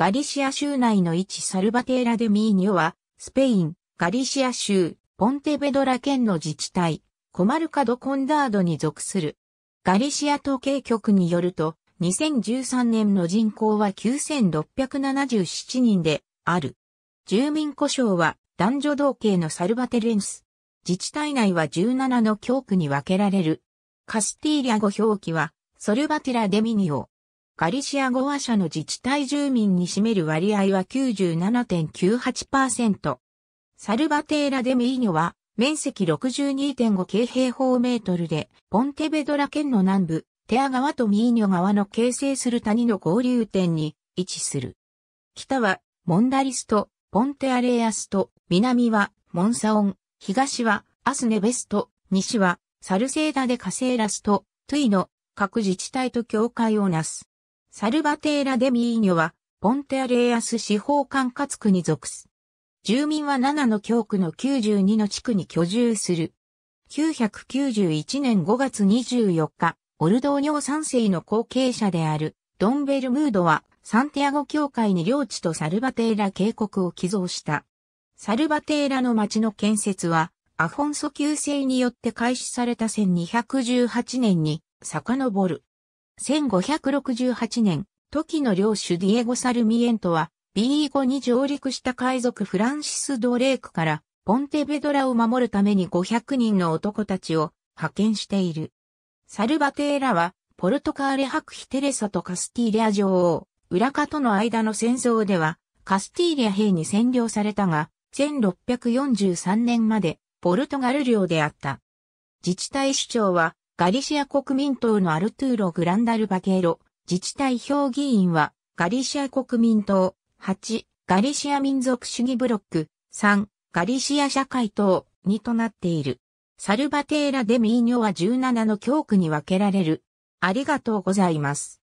ガリシア州内の一サルバテーラ・デ・ミーニョは、スペイン、ガリシア州、ポンテベドラ県の自治体、コマルカド・コンダードに属する。ガリシア統計局によると、2013年の人口は9677人である。住民故障は男女同系のサルバテレンス。自治体内は17の教区に分けられる。カスティーリャ語表記は、ソルバテラ・デミニオ。ガリシア語話者の自治体住民に占める割合は97.98%。サルバテーラ・デ・ミーニョは、面積62.5京平方メートルで、ポンテベドラ県の南部、テア川とミーニョ川の形成する谷の合流点に位置する。北は、モンダリスト、ポンテアレアスト、南は、モンサオン、東は、アスネベスト、西は、サルセーダでカセーラスト、トゥイの各自治体と境界をなす。サルバテーラ・デ・ミーニョは、ポンテアレイアス司法管轄区に属す。住民は7の教区の92の地区に居住する。991年5月24日、オルドーニョー3世の後継者である、ドンベルムードは、サンティアゴ教会に領地とサルバテーラ渓谷を寄贈した。サルバテーラの町の建設は、アフォンソ9世によって開始された1218年に、遡る。1568年、時の領主ディエゴ・サルミエントは、BE5 に上陸した海賊フランシス・ドレークから、ポンテベドラを守るために500人の男たちを派遣している。サルバテーラは、ポルトカーレクヒ・テレサとカスティーリア女王、ウラカとの間の戦争では、カスティーリア兵に占領されたが、1643年まで、ポルトガル領であった。自治体首長は、ガリシア国民党のアルトゥーロ・グランダルバゲーロ、自治体評議員は、ガリシア国民党、8、ガリシア民族主義ブロック、3、ガリシア社会党、2となっている。サルバテーラ・デ・ミーニョは17の教区に分けられる。ありがとうございます。